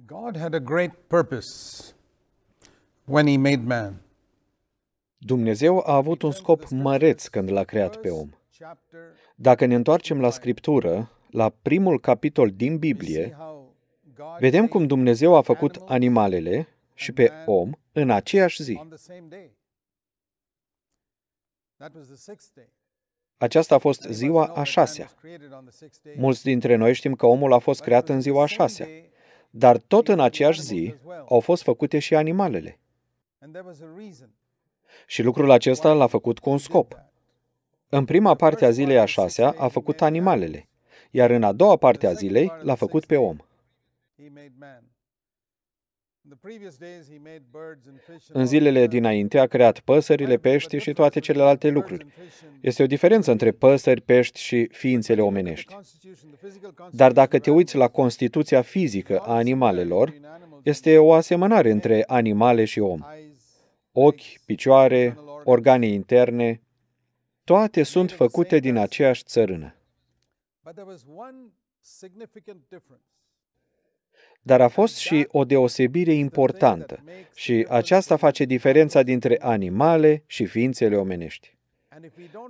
God had a great purpose when he made man. Dumnezeu a avut un scop măreț când l-a creat pe om. Dacă ne întoarcem la Scriptură, la primul capitol din Biblie, vedem cum Dumnezeu a făcut animalele și pe om în aceeași zi. Aceasta a fost ziua a șasea. Mulți dintre noi știm că omul a fost creat în ziua a șasea. Dar tot în aceeași zi au fost făcute și animalele. Și lucrul acesta l-a făcut cu un scop. În prima parte a zilei a șasea a făcut animalele, iar în a doua parte a zilei l-a făcut pe om. În zilele dinainte a creat păsările, pești și toate celelalte lucruri. Este o diferență între păsări, pești și ființele omenești. Dar dacă te uiți la constituția fizică a animalelor, este o asemănare între animale și om. Ochi, picioare, organe interne, toate sunt făcute din aceeași țărână. Dar a fost și o deosebire importantă și aceasta face diferența dintre animale și ființele omenești.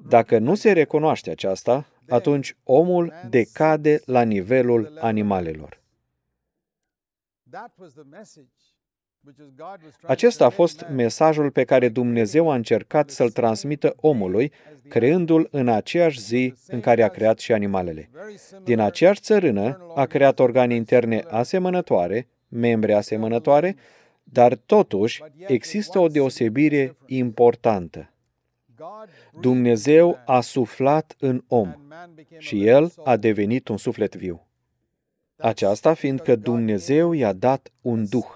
Dacă nu se recunoaște aceasta, atunci omul decade la nivelul animalelor. Acesta a fost mesajul pe care Dumnezeu a încercat să-l transmită omului, creându-l în aceeași zi în care a creat și animalele. Din aceeași țărână a creat organe interne asemănătoare, membre asemănătoare, dar totuși există o deosebire importantă. Dumnezeu a suflat în om și el a devenit un suflet viu. Aceasta fiindcă Dumnezeu i-a dat un duh.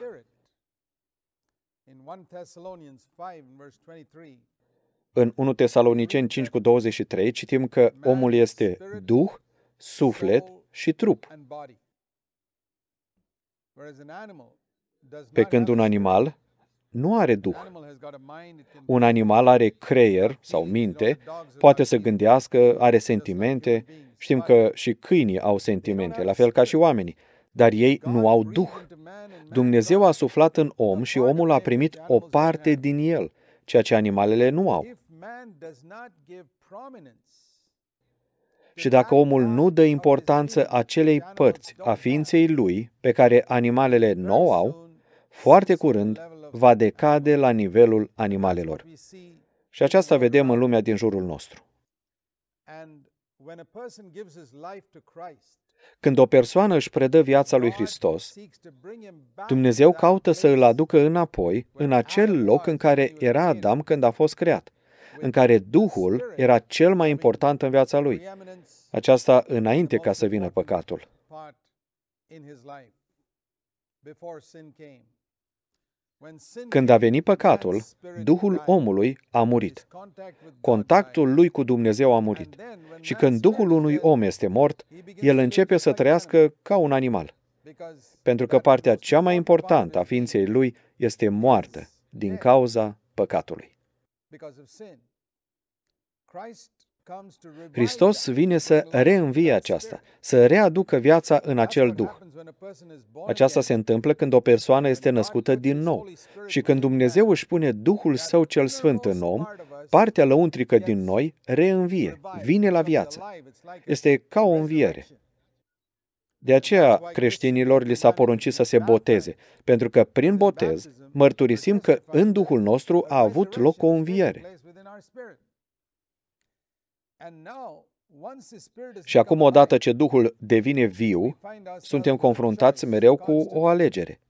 În 1 Tesaloniceni 5 cu 23 citim că omul este duh, suflet și trup. Pe când un animal nu are duh. Un animal are creier sau minte, poate să gândească, are sentimente. Știm că și câinii au sentimente, la fel ca și oamenii dar ei nu au Duh. Dumnezeu a suflat în om și omul a primit o parte din el, ceea ce animalele nu au. Și dacă omul nu dă importanță acelei părți a ființei lui pe care animalele nu au, foarte curând va decade la nivelul animalelor. Și aceasta vedem în lumea din jurul nostru. Când o persoană își predă viața lui Hristos, Dumnezeu caută să îl aducă înapoi în acel loc în care era Adam când a fost creat, în care Duhul era cel mai important în viața lui. Aceasta înainte ca să vină păcatul. Când a venit păcatul, Duhul omului a murit. Contactul lui cu Dumnezeu a murit. Și când Duhul unui om este mort, el începe să trăiască ca un animal. Pentru că partea cea mai importantă a ființei lui este moartă din cauza păcatului. Hristos vine să reînvie aceasta, să readucă viața în acel Duh. Aceasta se întâmplă când o persoană este născută din nou și când Dumnezeu își pune Duhul Său cel Sfânt în om, partea lăuntrică din noi reînvie, vine la viață. Este ca o înviere. De aceea creștinilor li s-a poruncit să se boteze, pentru că prin botez mărturisim că în Duhul nostru a avut loc o înviere. Și acum, odată ce Duhul devine viu, suntem confruntați mereu cu o alegere.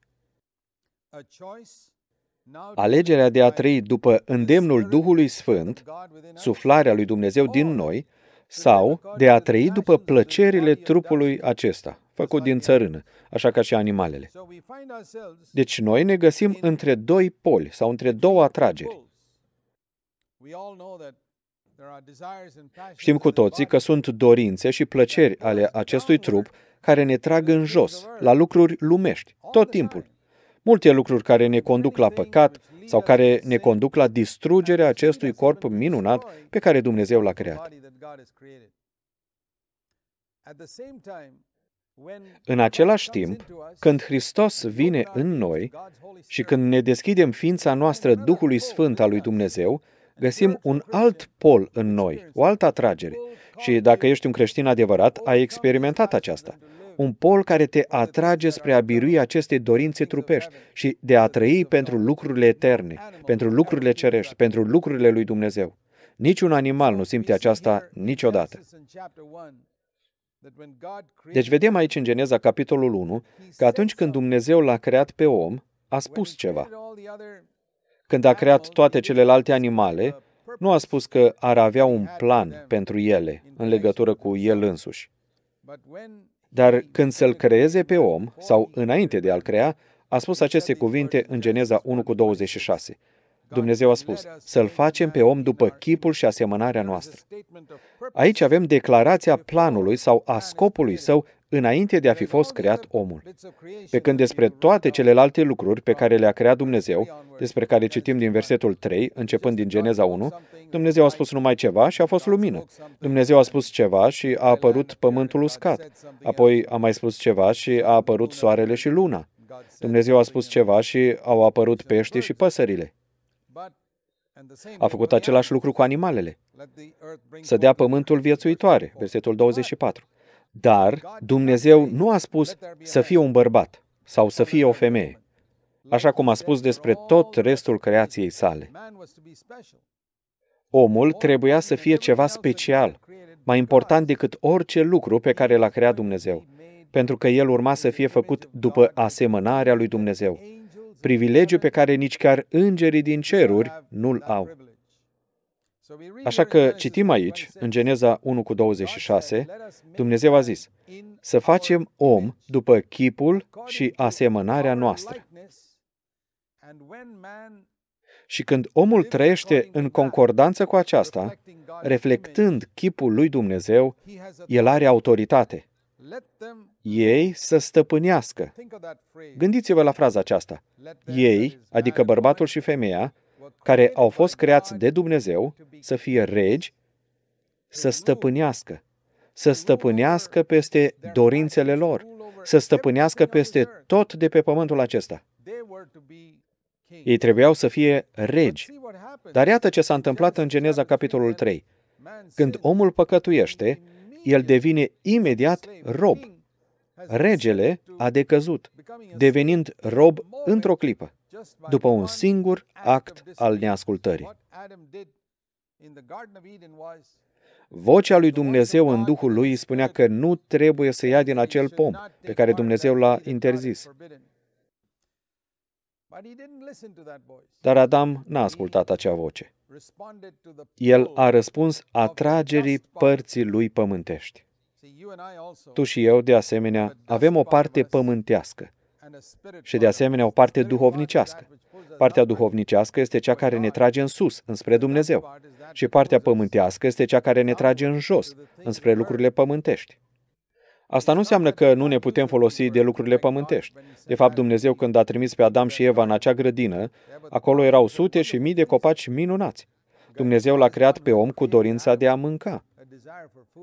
Alegerea de a trăi după îndemnul Duhului Sfânt, suflarea lui Dumnezeu din noi, sau de a trăi după plăcerile trupului acesta, făcut din țărână, așa ca și animalele. Deci noi ne găsim între doi poli sau între două atrageri. Știm cu toții că sunt dorințe și plăceri ale acestui trup care ne trag în jos, la lucruri lumești, tot timpul. Multe lucruri care ne conduc la păcat sau care ne conduc la distrugerea acestui corp minunat pe care Dumnezeu l-a creat. În același timp, când Hristos vine în noi și când ne deschidem ființa noastră Duhului Sfânt al lui Dumnezeu, găsim un alt pol în noi, o altă atragere. Și dacă ești un creștin adevărat, ai experimentat aceasta. Un pol care te atrage spre a birui aceste dorințe trupești și de a trăi pentru lucrurile eterne, pentru lucrurile cerești, pentru lucrurile lui Dumnezeu. Niciun animal nu simte aceasta niciodată. Deci vedem aici în Geneza, capitolul 1, că atunci când Dumnezeu l-a creat pe om, a spus ceva când a creat toate celelalte animale, nu a spus că ar avea un plan pentru ele în legătură cu el însuși. Dar când să-l creeze pe om, sau înainte de a-l crea, a spus aceste cuvinte în Geneza 1 cu 26. Dumnezeu a spus, să-l facem pe om după chipul și asemănarea noastră. Aici avem declarația planului sau a scopului său înainte de a fi fost creat omul. Pe când despre toate celelalte lucruri pe care le-a creat Dumnezeu, despre care citim din versetul 3, începând din Geneza 1, Dumnezeu a spus numai ceva și a fost lumină. Dumnezeu a spus ceva și a apărut pământul uscat. Apoi a mai spus ceva și a apărut soarele și luna. Dumnezeu a spus ceva și au apărut pești și păsările. A făcut același lucru cu animalele. Să dea pământul viețuitoare, versetul 24. Dar Dumnezeu nu a spus să fie un bărbat sau să fie o femeie, așa cum a spus despre tot restul creației sale. Omul trebuia să fie ceva special, mai important decât orice lucru pe care l-a creat Dumnezeu, pentru că el urma să fie făcut după asemănarea lui Dumnezeu, privilegiu pe care nici chiar îngerii din ceruri nu-l au. Așa că citim aici, în Geneza 1 cu 26, Dumnezeu a zis, să facem om după chipul și asemănarea noastră. Și când omul trăiește în concordanță cu aceasta, reflectând chipul lui Dumnezeu, el are autoritate. Ei să stăpânească. Gândiți-vă la fraza aceasta. Ei, adică bărbatul și femeia, care au fost creați de Dumnezeu să fie regi, să stăpânească, să stăpânească peste dorințele lor, să stăpânească peste tot de pe pământul acesta. Ei trebuiau să fie regi. Dar iată ce s-a întâmplat în Geneza, capitolul 3. Când omul păcătuiește, el devine imediat rob. Regele a decăzut, devenind rob într-o clipă după un singur act al neascultării. Vocea lui Dumnezeu în Duhul lui spunea că nu trebuie să ia din acel pom pe care Dumnezeu l-a interzis. Dar Adam n-a ascultat acea voce. El a răspuns atragerii părții lui pământești. Tu și eu, de asemenea, avem o parte pământească și de asemenea o parte duhovnicească. Partea duhovnicească este cea care ne trage în sus, înspre Dumnezeu, și partea pământească este cea care ne trage în jos, înspre lucrurile pământești. Asta nu înseamnă că nu ne putem folosi de lucrurile pământești. De fapt, Dumnezeu, când a trimis pe Adam și Eva în acea grădină, acolo erau sute și mii de copaci minunați. Dumnezeu l-a creat pe om cu dorința de a mânca.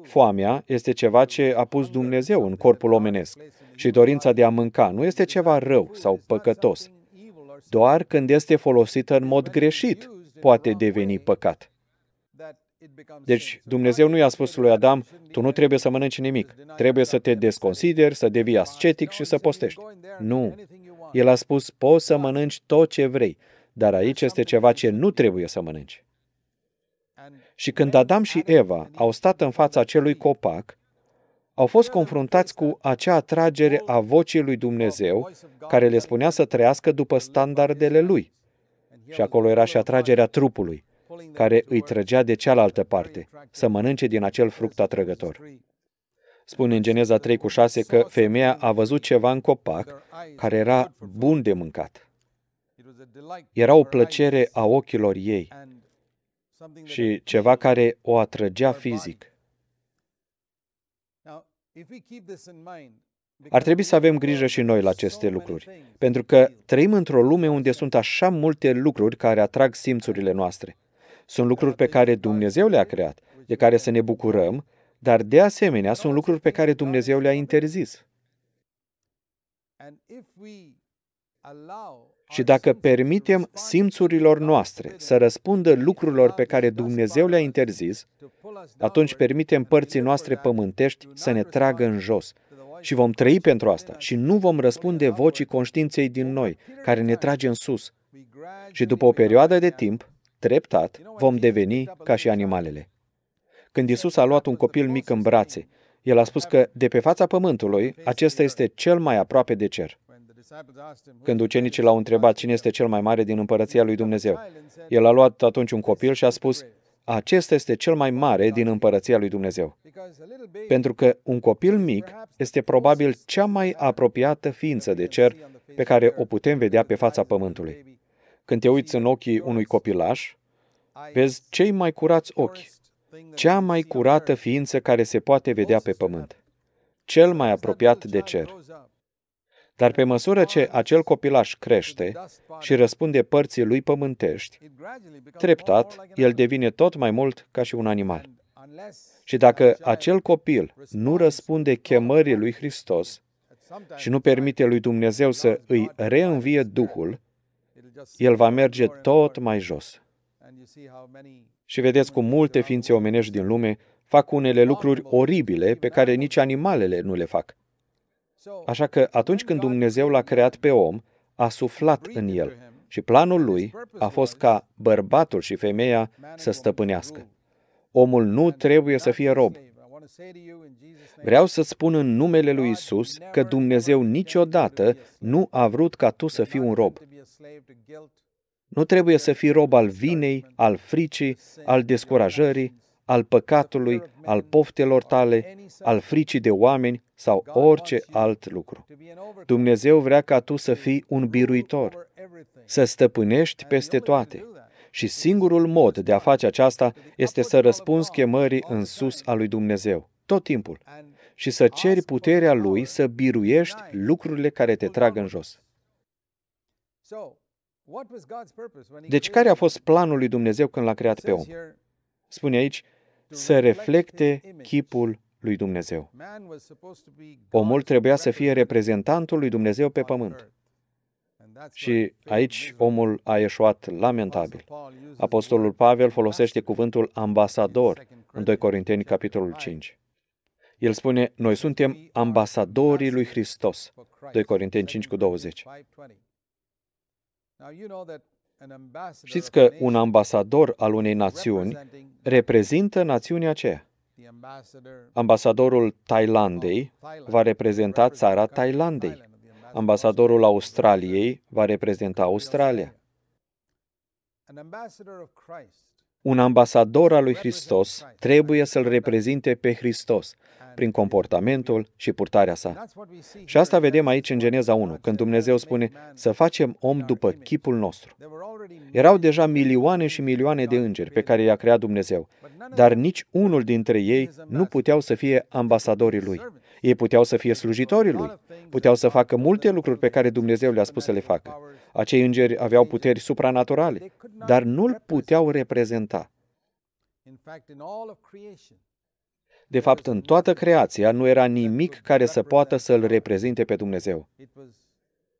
Foamea este ceva ce a pus Dumnezeu în corpul omenesc și dorința de a mânca nu este ceva rău sau păcătos. Doar când este folosită în mod greșit, poate deveni păcat. Deci Dumnezeu nu i-a spus lui Adam, tu nu trebuie să mănânci nimic, trebuie să te desconsideri, să devii ascetic și să postești. Nu. El a spus, poți să mănânci tot ce vrei, dar aici este ceva ce nu trebuie să mănânci. Și când Adam și Eva au stat în fața acelui copac, au fost confruntați cu acea atragere a vocii lui Dumnezeu care le spunea să trăiască după standardele lui. Și acolo era și atragerea trupului, care îi trăgea de cealaltă parte, să mănânce din acel fruct atrăgător. Spune în Geneza 3 cu 6 că femeia a văzut ceva în copac care era bun de mâncat. Era o plăcere a ochilor ei și ceva care o atrăgea fizic. Ar trebui să avem grijă și noi la aceste lucruri, pentru că trăim într-o lume unde sunt așa multe lucruri care atrag simțurile noastre. Sunt lucruri pe care Dumnezeu le-a creat, de care să ne bucurăm, dar de asemenea sunt lucruri pe care Dumnezeu le-a interzis. Și dacă permitem simțurilor noastre să răspundă lucrurilor pe care Dumnezeu le-a interzis, atunci permitem părții noastre pământești să ne tragă în jos. Și vom trăi pentru asta și nu vom răspunde vocii conștiinței din noi, care ne trage în sus. Și după o perioadă de timp, treptat, vom deveni ca și animalele. Când Isus a luat un copil mic în brațe, el a spus că, de pe fața pământului, acesta este cel mai aproape de cer. Când ucenicii l-au întrebat cine este cel mai mare din împărăția lui Dumnezeu, el a luat atunci un copil și a spus, acesta este cel mai mare din împărăția lui Dumnezeu. Pentru că un copil mic este probabil cea mai apropiată ființă de cer pe care o putem vedea pe fața pământului. Când te uiți în ochii unui copilaș, vezi cei mai curați ochi, cea mai curată ființă care se poate vedea pe pământ, cel mai apropiat de cer. Dar pe măsură ce acel copilaș crește și răspunde părții lui pământești, treptat, el devine tot mai mult ca și un animal. Și dacă acel copil nu răspunde chemării lui Hristos și nu permite lui Dumnezeu să îi reînvie Duhul, el va merge tot mai jos. Și vedeți cum multe ființe omenești din lume fac unele lucruri oribile pe care nici animalele nu le fac. Așa că atunci când Dumnezeu l-a creat pe om, a suflat în el și planul lui a fost ca bărbatul și femeia să stăpânească. Omul nu trebuie să fie rob. Vreau să spun în numele lui Isus că Dumnezeu niciodată nu a vrut ca tu să fii un rob. Nu trebuie să fii rob al vinei, al fricii, al descurajării, al păcatului, al poftelor tale, al fricii de oameni sau orice alt lucru. Dumnezeu vrea ca tu să fii un biruitor, să stăpânești peste toate. Și singurul mod de a face aceasta este să răspunzi chemării în sus a lui Dumnezeu, tot timpul, și să ceri puterea lui să biruiești lucrurile care te trag în jos. Deci, care a fost planul lui Dumnezeu când l-a creat pe om? Spune aici, să reflecte chipul lui Dumnezeu. Omul trebuia să fie reprezentantul lui Dumnezeu pe pământ. Și aici omul a ieșuat lamentabil. Apostolul Pavel folosește cuvântul ambasador în 2 Corinteni, capitolul 5. El spune, noi suntem ambasadorii lui Hristos. 2 Corinteni 5 cu 20. Știți că un ambasador al unei națiuni reprezintă națiunea aceea. Ambasadorul Thailandei va reprezenta țara Thailandei. Ambasadorul Australiei va reprezenta Australia. Un ambasador al lui Hristos trebuie să-l reprezinte pe Hristos, prin comportamentul și purtarea sa. Și asta vedem aici în Geneza 1, când Dumnezeu spune să facem om după chipul nostru. Erau deja milioane și milioane de îngeri pe care i-a creat Dumnezeu, dar nici unul dintre ei nu puteau să fie ambasadorii lui. Ei puteau să fie slujitorii lui, puteau să facă multe lucruri pe care Dumnezeu le-a spus să le facă. Acei îngeri aveau puteri supranaturale, dar nu-l puteau reprezenta. De fapt, în toată creația nu era nimic care să poată să-L reprezinte pe Dumnezeu.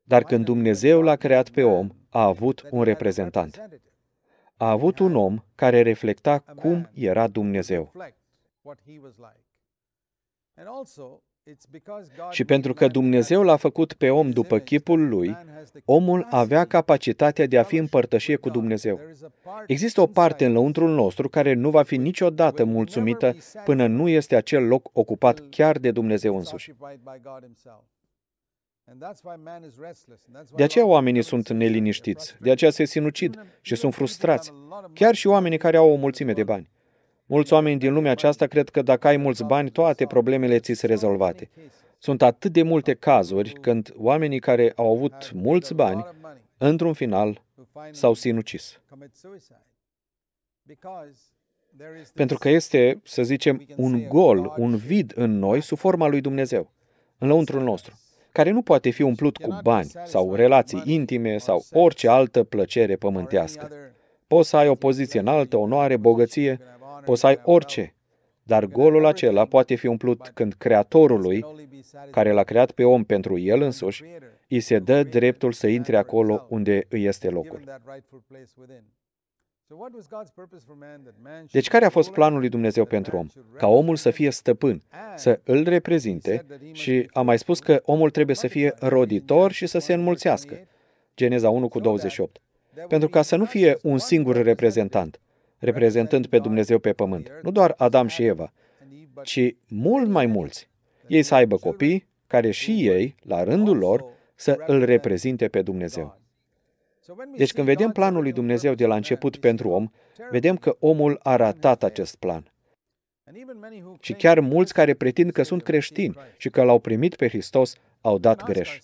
Dar când Dumnezeu l-a creat pe om, a avut un reprezentant. A avut un om care reflecta cum era Dumnezeu. Și pentru că Dumnezeu l-a făcut pe om după chipul lui, omul avea capacitatea de a fi împărtășie cu Dumnezeu. Există o parte în lăuntrul nostru care nu va fi niciodată mulțumită până nu este acel loc ocupat chiar de Dumnezeu însuși. De aceea oamenii sunt neliniștiți, de aceea se sinucid și sunt frustrați, chiar și oamenii care au o mulțime de bani. Mulți oameni din lumea aceasta cred că dacă ai mulți bani, toate problemele ți se rezolvate. Sunt atât de multe cazuri când oamenii care au avut mulți bani, într-un final, s-au sinucis. Pentru că este, să zicem, un gol, un vid în noi sub forma lui Dumnezeu, înăuntrul nostru, care nu poate fi umplut cu bani sau relații intime sau orice altă plăcere pământească. Poți să ai o poziție înaltă, onoare, bogăție, poți să ai orice, dar golul acela poate fi umplut când Creatorului, care l-a creat pe om pentru el însuși, îi se dă dreptul să intre acolo unde îi este locul. Deci care a fost planul lui Dumnezeu pentru om? Ca omul să fie stăpân, să îl reprezinte și a mai spus că omul trebuie să fie roditor și să se înmulțească. Geneza 1 cu 28. Pentru ca să nu fie un singur reprezentant, reprezentând pe Dumnezeu pe pământ. Nu doar Adam și Eva, ci mult mai mulți. Ei să aibă copii care și ei, la rândul lor, să îl reprezinte pe Dumnezeu. Deci când vedem planul lui Dumnezeu de la început pentru om, vedem că omul a ratat acest plan. Și chiar mulți care pretind că sunt creștini și că l-au primit pe Hristos au dat greș.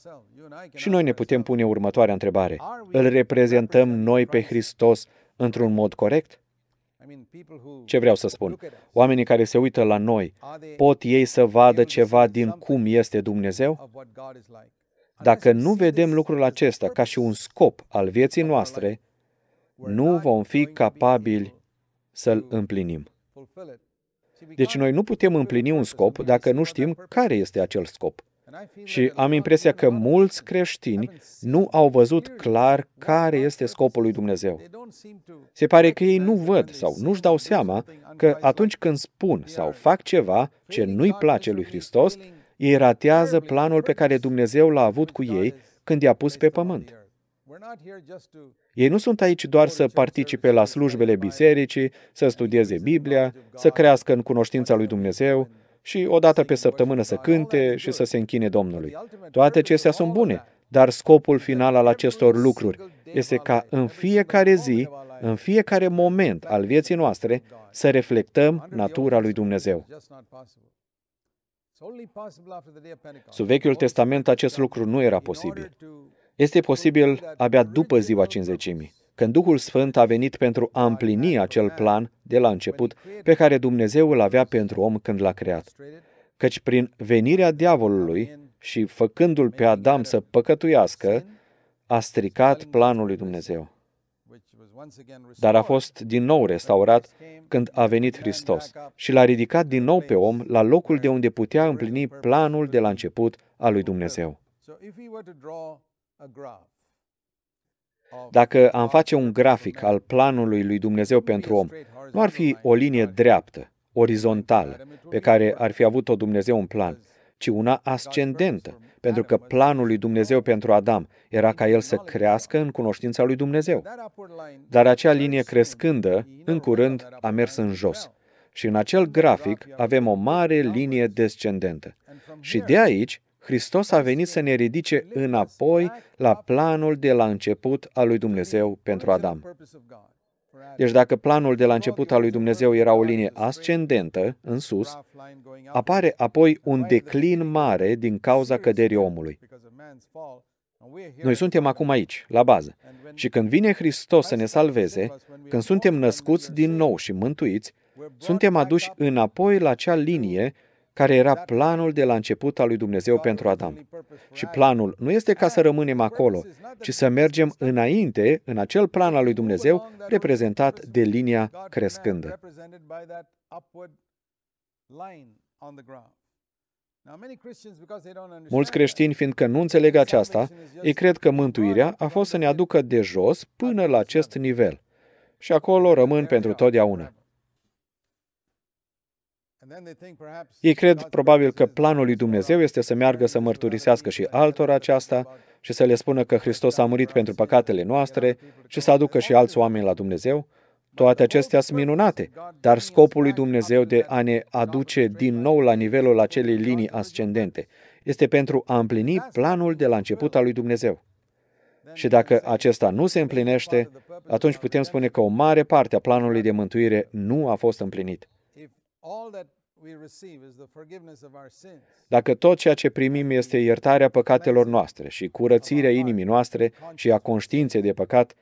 Și noi ne putem pune următoarea întrebare. Îl reprezentăm noi pe Hristos într-un mod corect? Ce vreau să spun? Oamenii care se uită la noi, pot ei să vadă ceva din cum este Dumnezeu? Dacă nu vedem lucrul acesta ca și un scop al vieții noastre, nu vom fi capabili să-l împlinim. Deci noi nu putem împlini un scop dacă nu știm care este acel scop. Și am impresia că mulți creștini nu au văzut clar care este scopul lui Dumnezeu. Se pare că ei nu văd sau nu-și dau seama că atunci când spun sau fac ceva ce nu-i place lui Hristos, ei ratează planul pe care Dumnezeu l-a avut cu ei când i-a pus pe pământ. Ei nu sunt aici doar să participe la slujbele bisericii, să studieze Biblia, să crească în cunoștința lui Dumnezeu, și o dată pe săptămână să cânte și să se închine Domnului. Toate acestea sunt bune, dar scopul final al acestor lucruri este ca în fiecare zi, în fiecare moment al vieții noastre, să reflectăm natura lui Dumnezeu. Sub Vechiul Testament acest lucru nu era posibil. Este posibil abia după ziua cinzecimii când Duhul Sfânt a venit pentru a împlini acel plan de la început pe care Dumnezeu îl avea pentru om când l-a creat. Căci prin venirea diavolului și făcându-l pe Adam să păcătuiască, a stricat planul lui Dumnezeu. Dar a fost din nou restaurat când a venit Hristos și l-a ridicat din nou pe om la locul de unde putea împlini planul de la început al lui Dumnezeu. Dacă am face un grafic al planului lui Dumnezeu pentru om, nu ar fi o linie dreaptă, orizontală, pe care ar fi avut-o Dumnezeu în plan, ci una ascendentă, pentru că planul lui Dumnezeu pentru Adam era ca el să crească în cunoștința lui Dumnezeu. Dar acea linie crescândă, în curând, a mers în jos. Și în acel grafic avem o mare linie descendentă. Și de aici Hristos a venit să ne ridice înapoi la planul de la început al lui Dumnezeu pentru Adam. Deci dacă planul de la început al lui Dumnezeu era o linie ascendentă, în sus, apare apoi un declin mare din cauza căderii omului. Noi suntem acum aici, la bază. Și când vine Hristos să ne salveze, când suntem născuți din nou și mântuiți, suntem aduși înapoi la acea linie care era planul de la început al lui Dumnezeu pentru Adam. Și planul nu este ca să rămânem acolo, ci să mergem înainte în acel plan al lui Dumnezeu reprezentat de linia crescândă. Mulți creștini, fiindcă nu înțeleg aceasta, ei cred că mântuirea a fost să ne aducă de jos până la acest nivel. Și acolo rămân pentru totdeauna. Ei cred probabil că planul lui Dumnezeu este să meargă să mărturisească și altora aceasta și să le spună că Hristos a murit pentru păcatele noastre și să aducă și alți oameni la Dumnezeu. Toate acestea sunt minunate, dar scopul lui Dumnezeu de a ne aduce din nou la nivelul acelei linii ascendente este pentru a împlini planul de la început al lui Dumnezeu. Și dacă acesta nu se împlinește, atunci putem spune că o mare parte a planului de mântuire nu a fost împlinit. Dacă tot ceea ce primim este iertarea păcatelor noastre și curățirea inimii noastre și a conștiinței de păcat,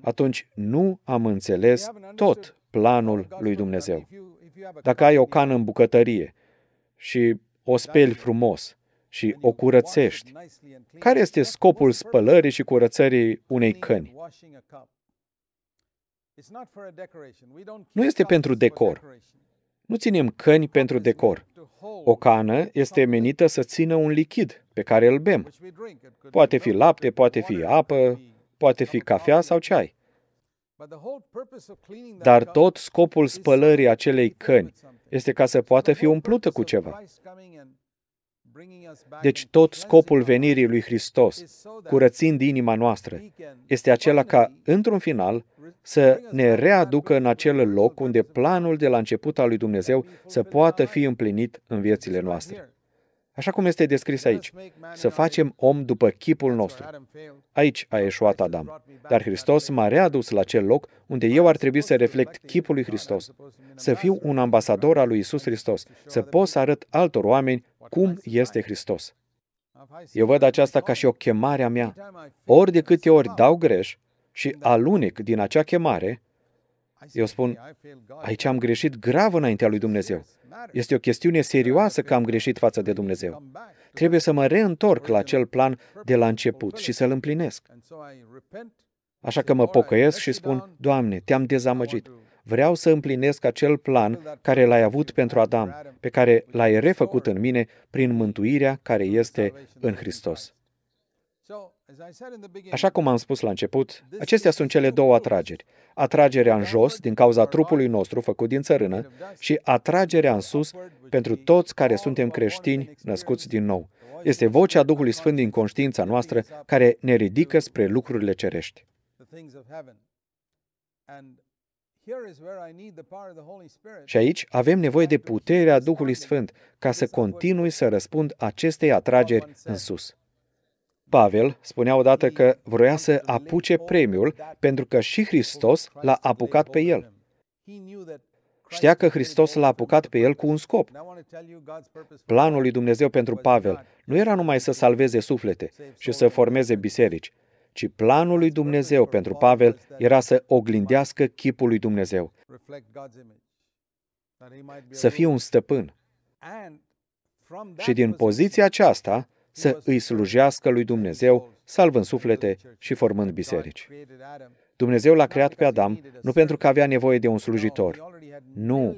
atunci nu am înțeles tot planul lui Dumnezeu. Dacă ai o cană în bucătărie și o speli frumos și o curățești, care este scopul spălării și curățării unei căni? Nu este pentru decor. Nu ținem căni pentru decor. O cană este menită să țină un lichid pe care îl bem. Poate fi lapte, poate fi apă, poate fi cafea sau ceai. Dar tot scopul spălării acelei căni este ca să poată fi umplută cu ceva. Deci tot scopul venirii lui Hristos, curățind inima noastră, este acela ca, într-un final, să ne readucă în acel loc unde planul de la început al lui Dumnezeu să poată fi împlinit în viețile noastre. Așa cum este descris aici, să facem om după chipul nostru. Aici a eșuat Adam, dar Hristos m-a readus la acel loc unde eu ar trebui să reflect chipul lui Hristos, să fiu un ambasador al lui Isus Hristos, să pot să arăt altor oameni cum este Hristos. Eu văd aceasta ca și o chemare a mea. Ori de câte ori dau greș, și alunec din acea chemare, eu spun, aici am greșit grav înaintea lui Dumnezeu. Este o chestiune serioasă că am greșit față de Dumnezeu. Trebuie să mă reîntorc la acel plan de la început și să-l împlinesc. Așa că mă pocăiesc și spun, Doamne, te-am dezamăgit. Vreau să împlinesc acel plan care l-ai avut pentru Adam, pe care l-ai refăcut în mine prin mântuirea care este în Hristos. Așa cum am spus la început, acestea sunt cele două atrageri. Atragerea în jos, din cauza trupului nostru făcut din țărână, și atragerea în sus, pentru toți care suntem creștini născuți din nou. Este vocea Duhului Sfânt din conștiința noastră care ne ridică spre lucrurile cerești. Și aici avem nevoie de puterea Duhului Sfânt ca să continui să răspund acestei atrageri în sus. Pavel spunea odată că vroia să apuce premiul pentru că și Hristos l-a apucat pe el. Știa că Hristos l-a apucat pe el cu un scop. Planul lui Dumnezeu pentru Pavel nu era numai să salveze suflete și să formeze biserici, ci planul lui Dumnezeu pentru Pavel era să oglindească chipul lui Dumnezeu, să fie un stăpân. Și din poziția aceasta să îi slujească lui Dumnezeu, salvând suflete și formând biserici. Dumnezeu l-a creat pe Adam nu pentru că avea nevoie de un slujitor. Nu.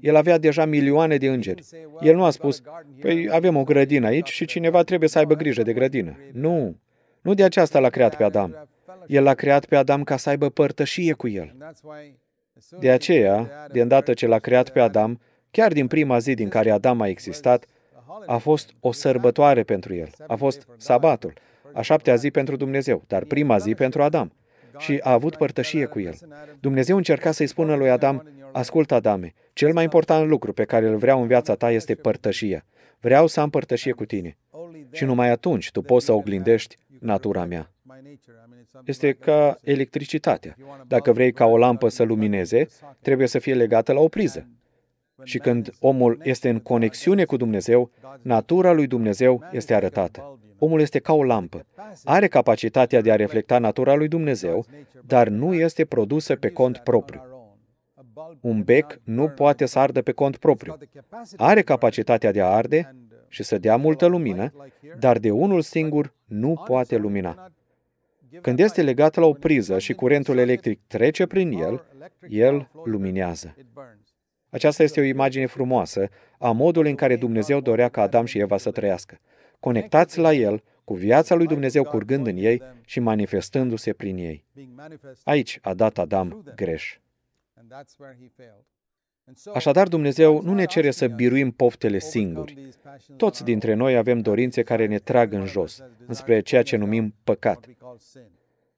El avea deja milioane de îngeri. El nu a spus, păi avem o grădină aici și cineva trebuie să aibă grijă de grădină. Nu. Nu de aceasta l-a creat pe Adam. El l-a creat pe Adam ca să aibă părtășie cu el. De aceea, de îndată ce l-a creat pe Adam, chiar din prima zi din care Adam a existat, a fost o sărbătoare pentru el. A fost sabatul, a șaptea zi pentru Dumnezeu, dar prima zi pentru Adam. Și a avut părtășie cu el. Dumnezeu încerca să-i spună lui Adam, Ascultă, Adame, cel mai important lucru pe care îl vreau în viața ta este părtășia. Vreau să am părtășie cu tine. Și numai atunci tu poți să oglindești natura mea. Este ca electricitatea. Dacă vrei ca o lampă să lumineze, trebuie să fie legată la o priză. Și când omul este în conexiune cu Dumnezeu, natura lui Dumnezeu este arătată. Omul este ca o lampă. Are capacitatea de a reflecta natura lui Dumnezeu, dar nu este produsă pe cont propriu. Un bec nu poate să ardă pe cont propriu. Are capacitatea de a arde și să dea multă lumină, dar de unul singur nu poate lumina. Când este legat la o priză și curentul electric trece prin el, el luminează. Aceasta este o imagine frumoasă a modului în care Dumnezeu dorea ca Adam și Eva să trăiască, conectați la El, cu viața lui Dumnezeu curgând în ei și manifestându-se prin ei. Aici a dat Adam greș. Așadar, Dumnezeu nu ne cere să biruim poftele singuri. Toți dintre noi avem dorințe care ne trag în jos, înspre ceea ce numim păcat.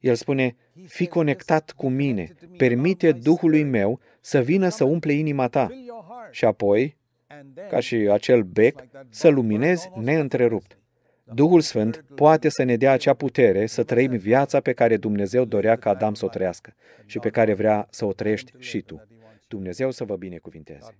El spune, Fi conectat cu mine, permite Duhului meu să vină să umple inima ta și apoi, ca și acel bec, să luminezi neîntrerupt. Duhul Sfânt poate să ne dea acea putere să trăim viața pe care Dumnezeu dorea ca Adam să o trăiască și pe care vrea să o trăiești și tu. Dumnezeu să vă binecuvinteze.